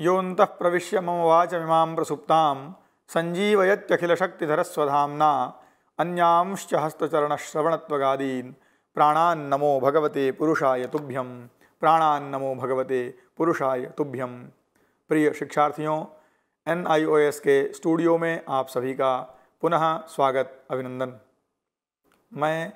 योऽन्तः प्रविश्य मम वाच इमां प्रसुप्तां सञ्जीवयत्यखिलशक्तिधरस्वधाम्ना अन्यांश्च हस्तचरणश्रवणत्वगादीन् प्राणान्नमो भगवते पुरुषाय तुभ्यम् प्राणान नमो भगवते पुरुषाय तुभ्यम प्रिय शिक्षार्थियों एन के स्टूडियो में आप सभी का पुनः स्वागत अभिनंदन मैं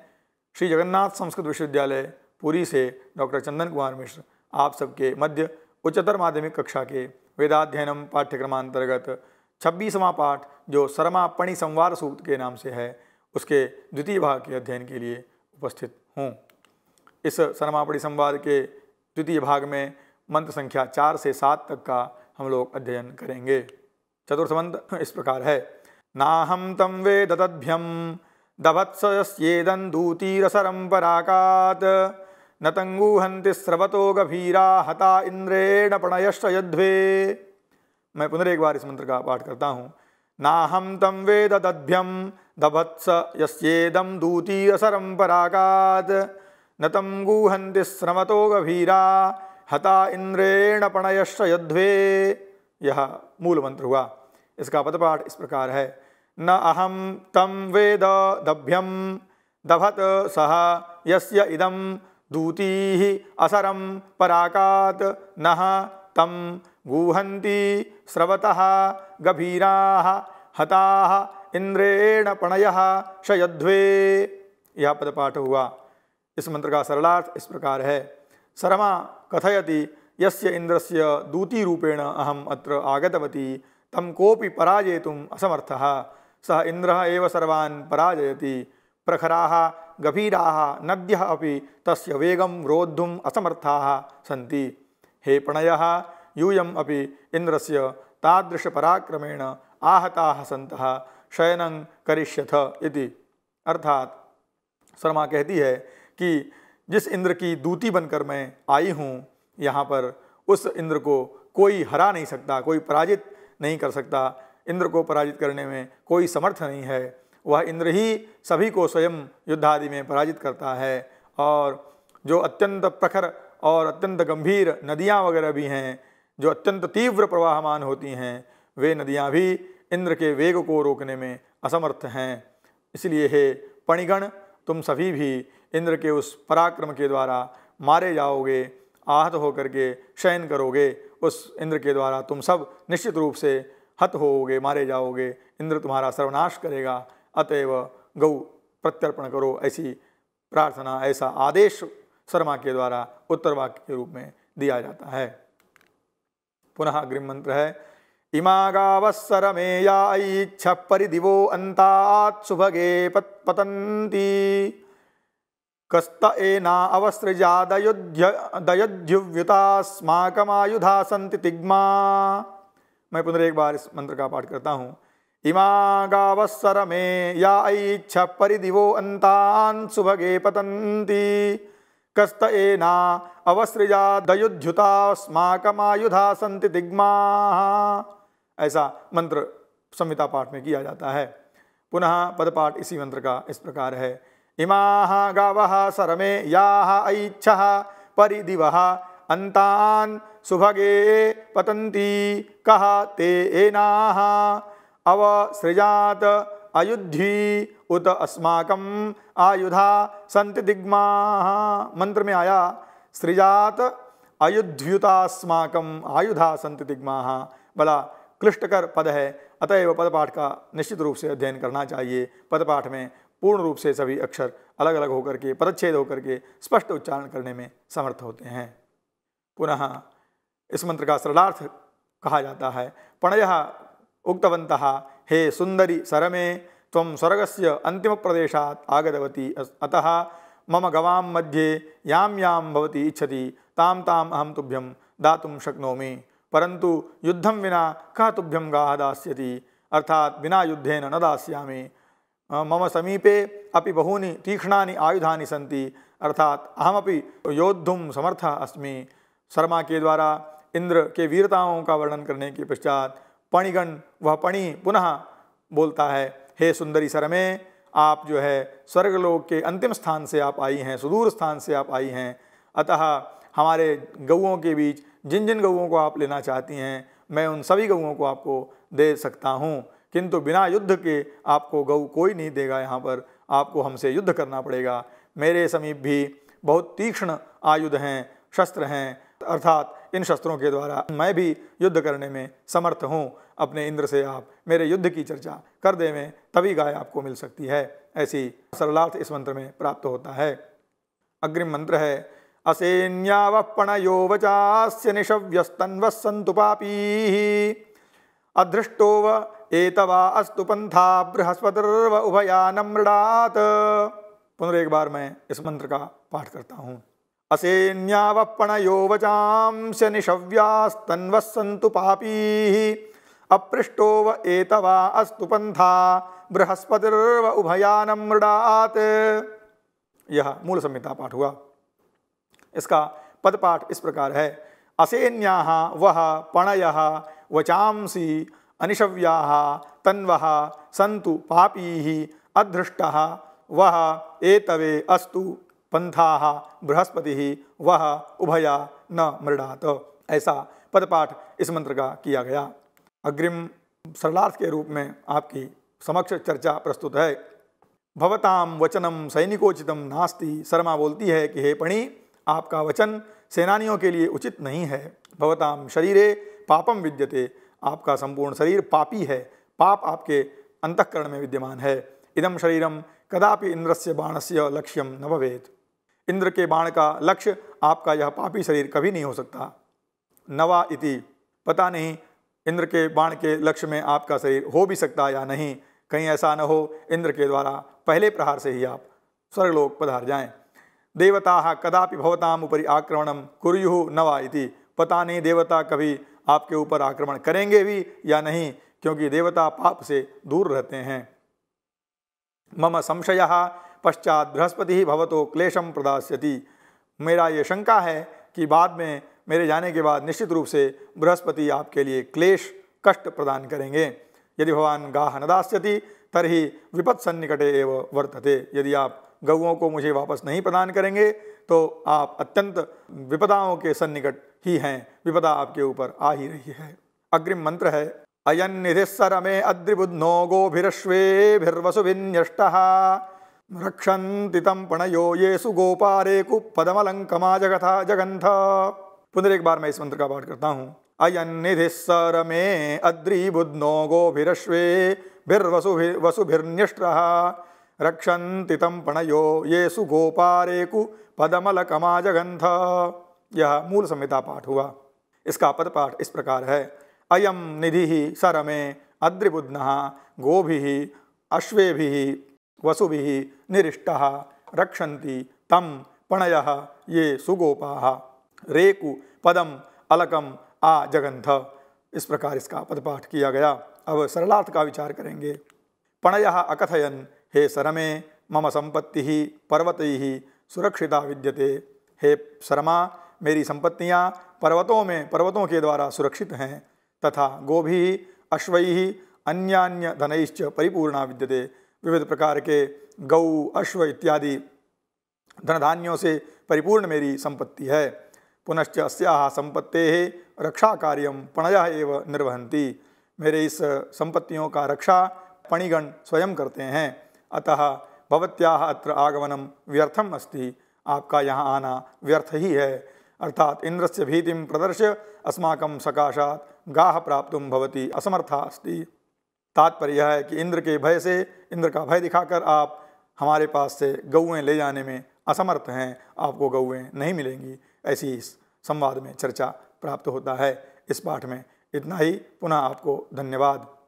श्री जगन्नाथ संस्कृत विश्वविद्यालय पुरी से डॉक्टर चंदन कुमार मिश्र आप सबके मध्य उच्चतर माध्यमिक कक्षा के वेदाध्ययनम पाठ्यक्रमांतर्गत छब्बीसवां पाठ जो शर्मापणि संवार सूत्र के नाम से है उसके द्वितीय भाग के अध्ययन के लिए उपस्थित हूँ इस शर्मापणि संवाद के द्वितीय भाग में मंत्र संख्या चार से सात तक का हम लोग अध्ययन करेंगे चतुर्थ मंत्र इस प्रकार है नाहम तम वे दतभ्यम दभत्सयस्येदं दूतीरसरं पराकात् न तंगूहंति स्रवतो गभीरा हता इंद्रेण प्रणयश्च यद्वे मैं पुनरेक बार इस मंत्र का पाठ करता हूँ नाहम तम वेद दभ्यम दभत्स यस्येदम असरम पराकात नतं गूहन्ति श्रमतो गभीरा हता इंद्रेण पणयश्च यध्वे यह मूल मंत्र हुआ इसका पदपाठ इस प्रकार है न अहम तम वेद दभ्यम दभत सह यस्य इदम दूती असरम पराकात न तम गूहंती स्रवत गभीरा हता इंद्रेण प्रणय शयध्वे यह पदपाठ हुआ इस मंत्र का सरलार्थ इस प्रकार है शर्मा कथयति यस्य इंद्रस्य दूती रूपेण अहम अत्र आगतवती तम कोपि पराजेतुम असमर्थ सह इंद्र एव सर्वान् पराजयति प्रखरा गभीरा नद्य अभी तस्य वेगम रोद्धुम असमर्था सी हे प्रणयः यूयम् अपि इन्द्रस्य तादृशपराक्रमेण आहता सत शयन करिष्यथ इति अर्थात शर्मा कहती है कि जिस इंद्र की दूती बनकर मैं आई हूँ यहाँ पर उस इंद्र को कोई हरा नहीं सकता कोई पराजित नहीं कर सकता इंद्र को पराजित करने में कोई समर्थ नहीं है वह इंद्र ही सभी को स्वयं युद्ध आदि में पराजित करता है और जो अत्यंत प्रखर और अत्यंत गंभीर नदियाँ वगैरह भी हैं जो अत्यंत तीव्र प्रवाहमान होती हैं वे नदियाँ भी इंद्र के वेग को रोकने में असमर्थ हैं इसलिए हे पणिगण तुम सभी भी इंद्र के उस पराक्रम के द्वारा मारे जाओगे आहत होकर के शयन करोगे उस इंद्र के द्वारा तुम सब निश्चित रूप से हत होोगे मारे जाओगे इंद्र तुम्हारा सर्वनाश करेगा अतएव गौ प्रत्यर्पण करो ऐसी प्रार्थना ऐसा आदेश शर्मा के द्वारा उत्तर वाक्य के रूप में दिया जाता है पुनः अग्रिम मंत्र है इमा गावस्सर मे या परिदिवो अंतात सुभगे पत पतंती कस्त एना अवसृजा दयुध्य दयध्युव्युतास्माकमायुधा संति तिग्मा मैं पुनः एक बार इस मंत्र का पाठ करता हूँ इमा गावत्सर या ऐच्छ परिदिवो अंतान सुभगे पतंती कस्त एना अवसृजा स्माकमायुधा संति दिग्मा ऐसा मंत्र संहिता पाठ में किया जाता है पुनः पदपाठ इसी मंत्र का इस प्रकार है इमाः गावः सरमे याः ऐच्छः परिदिवः अन्तान् सुभगे पतन्ति कः ते एनाः अवसृजात् अयुद्धि उत अस्माक आयुधा संत दिग्मा मंत्र में आया सृजात अयुध्युतास्माकम आयुधा संत दिग्मा भला क्लिष्टकर पद है अतएव पदपाठ का निश्चित रूप से अध्ययन करना चाहिए पदपाठ में पूर्ण रूप से सभी अक्षर अलग अलग होकर के परच्छेद होकर के स्पष्ट उच्चारण करने में समर्थ होते हैं पुनः इस मंत्र का सरलार्थ कहा जाता है पणय उक्तवंत हे सुंदरी सरमे तम स्वर्ग से अंतिम प्रदेशा आगतवती अतः मम गवां मध्ये याम याम भवती इच्छति ताम ताम अहम तुभ्यम दातुम शक्नोमि परंतु युद्धम विना कह तुभ्यम गाह दास्यति अर्थात बिना युद्धेन न दास्यामि मम समीपे अभी बहूं तीक्षणा आयुधा सी अर्थात अहमपि योद्धुम समर्थ अस्मी शर्मा के द्वारा इंद्र के वीरताओं का वर्णन करने के पश्चात पणिगण वह पणि पुनः बोलता है हे सुंदरी शर्मे आप जो है स्वर्गलोक के अंतिम स्थान से आप आई हैं सुदूर स्थान से आप आई हैं अतः हमारे गऊओं के बीच जिन जिन गऊओं को आप लेना चाहती हैं मैं उन सभी गऊओं को आपको दे सकता हूँ किंतु बिना युद्ध के आपको गऊ कोई नहीं देगा यहाँ पर आपको हमसे युद्ध करना पड़ेगा मेरे समीप भी बहुत तीक्ष्ण आयुध हैं शस्त्र हैं अर्थात इन शस्त्रों के द्वारा मैं भी युद्ध करने में समर्थ हूँ अपने इंद्र से आप मेरे युद्ध की चर्चा कर में तभी गाय आपको मिल सकती है ऐसी सरलार्थ इस मंत्र में प्राप्त होता है अग्रिम मंत्र है असेन्यावपणयो वचास्य निशव्यस्तन्वः सन्तु पापी अधृष्टो व एतवा अस्तु पंथा बृहस्पतिर्व उभयानम मृणात पुनरेक बार मैं इस मंत्र का पाठ करता हूँ असेन्यावपण यो वचांश निषव्यास्तन्वसंतु पापी अपृष्टो व एतवा अस्तु पंथा बृहस्पतिर्व उभया मृणात यह मूल संहिता पाठ हुआ इसका पदपाठ इस प्रकार है असेन्या वह पणय वचांसी अनिशव्या तन्व सन्तु पापी अदृष्ट वह एतवे अस्तु पंथा बृहस्पति वह उभया न मृणात ऐसा पदपाठ इस मंत्र का किया गया अग्रिम सरलार्थ के रूप में आपकी समक्ष चर्चा प्रस्तुत है भवताम वचनम सैनिकोचित नास्ति शर्मा बोलती है कि हे पणि आपका वचन सेनानियों के लिए उचित नहीं है भवताम शरीरे पापम विद्यते आपका संपूर्ण शरीर पापी है पाप आपके अंतकरण में विद्यमान है इदम शरीरम कदापि इंद्र से बाण से लक्ष्यम न भवेद इंद्र के बाण का लक्ष्य आपका यह पापी शरीर कभी नहीं हो सकता नवा इति पता नहीं इंद्र के बाण के लक्ष्य में आपका शरीर हो भी सकता या नहीं कहीं ऐसा न हो इंद्र के द्वारा पहले प्रहार से ही आप स्वर्गलोक पधार जाएं देवता कदापि भवताम उपरि आक्रमणम कुरु नवा इति पता नहीं देवता कभी आपके ऊपर आक्रमण करेंगे भी या नहीं क्योंकि देवता पाप से दूर रहते हैं मम संशय पश्चात बृहस्पति ही भवतो क्लेशम प्रदास्यति मेरा ये शंका है कि बाद में मेरे जाने के बाद निश्चित रूप से बृहस्पति आपके लिए क्लेश कष्ट प्रदान करेंगे यदि भगवान गाह न दास्यति तरही विपद सन्निकटे एवं वर्तते यदि आप गऊओं को मुझे वापस नहीं प्रदान करेंगे तो आप अत्यंत विपदाओं के सन्निकट ही हैं विपदा आपके ऊपर आ ही रही है अग्रिम मंत्र है अयन निधि सर में अद्रिबुद्धो गोभिरश्वेभिर्वसुभिन्यष्ट रक्षन्ति तम पणयो ये सुगोपारे कुपदमलंकमा जगथा जगंथ पुनः एक बार मैं इस मंत्र का पाठ करता हूँ अयन निधि सर सरमे अद्रिबुद्धो गोभिरश्वे भिर्वसुभिर्वसुभिर्न्यष्ट रक्षन्ति तम पणयो ये सुगोपारे कुपदमलकमा जगंथ यह मूल संहिता पाठ हुआ इसका पद पाठ इस प्रकार है अयम निधि सरमे अद्रिबुद्न गोभि अश्वे वसु निरिष्ट रक्षति तम पणय ये सुगोपा रेकु पदम अलकम आ जगंथ इस प्रकार इसका पदपाठ किया गया अब सरलार्थ का विचार करेंगे पणय अकथयन हे सरमे मम संपत्ति पर्वत सुरक्षिता विद्यते हे शरमा मेरी संपत्तियाँ पर्वतों में पर्वतों के द्वारा सुरक्षित हैं तथा गोभी अश्वई अन्यान्य धनैश्च परिपूर्णा विद्यते विविध प्रकार के गौ अश्व इत्यादि धनधान्यों से परिपूर्ण मेरी संपत्ति है पुनश्च अस्या संपत्ते रक्षा कार्य पणय एव निर्वहती मेरे इस संपत्तियों का रक्षा पणिगण स्वयं करते हैं अतः भवत्या अत्र आगमनम व्यर्थम अस्ति आपका यहाँ आना व्यर्थ ही है अर्थात इंद्र से भीतिम प्रदर्श्य अस्माक सकाशात गाह प्राप्त भवती असमर्था अस्ति तात्पर्य है कि इंद्र के भय से इंद्र का भय दिखाकर आप हमारे पास से गौएँ ले जाने में असमर्थ हैं आपको गौएँ नहीं मिलेंगी ऐसी इस संवाद में चर्चा प्राप्त होता है इस पाठ में इतना ही पुनः आपको धन्यवाद